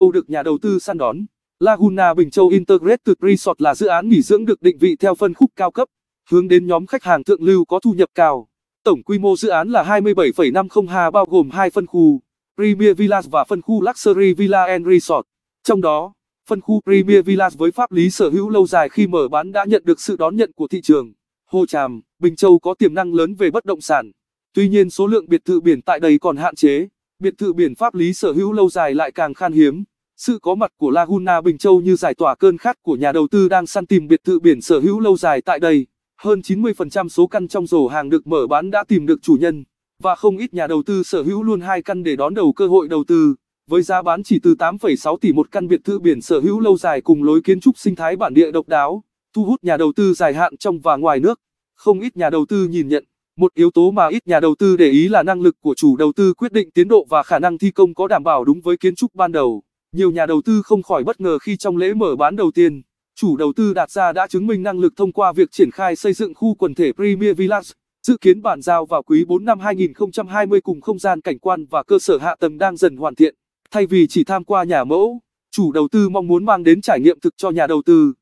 Âu được nhà đầu tư săn đón. Laguna Bình Châu Integrated Resort là dự án nghỉ dưỡng được định vị theo phân khúc cao cấp, hướng đến nhóm khách hàng thượng lưu có thu nhập cao. Tổng quy mô dự án là 27,50 ha bao gồm hai phân khu, Premier Villas và phân khu Luxury Villa and Resort. Trong đó, phân khu Premier Villas với pháp lý sở hữu lâu dài khi mở bán đã nhận được sự đón nhận của thị trường. Hồ Tràm, Bình Châu có tiềm năng lớn về bất động sản. Tuy nhiên số lượng biệt thự biển tại đây còn hạn chế, biệt thự biển pháp lý sở hữu lâu dài lại càng khan hiếm. Sự có mặt của Laguna Bình Châu như giải tỏa cơn khát của nhà đầu tư đang săn tìm biệt thự biển sở hữu lâu dài tại đây. Hơn 90% số căn trong rổ hàng được mở bán đã tìm được chủ nhân, và không ít nhà đầu tư sở hữu luôn hai căn để đón đầu cơ hội đầu tư. Với giá bán chỉ từ 8,6 tỷ một căn biệt thự biển sở hữu lâu dài cùng lối kiến trúc sinh thái bản địa độc đáo, thu hút nhà đầu tư dài hạn trong và ngoài nước. Không ít nhà đầu tư nhìn nhận, một yếu tố mà ít nhà đầu tư để ý là năng lực của chủ đầu tư quyết định tiến độ và khả năng thi công có đảm bảo đúng với kiến trúc ban đầu. Nhiều nhà đầu tư không khỏi bất ngờ khi trong lễ mở bán đầu tiên, chủ đầu tư đặt ra đã chứng minh năng lực thông qua việc triển khai xây dựng khu quần thể Premier Village, dự kiến bàn giao vào quý 4 năm 2020 cùng không gian cảnh quan và cơ sở hạ tầng đang dần hoàn thiện. Thay vì chỉ tham qua nhà mẫu, chủ đầu tư mong muốn mang đến trải nghiệm thực cho nhà đầu tư.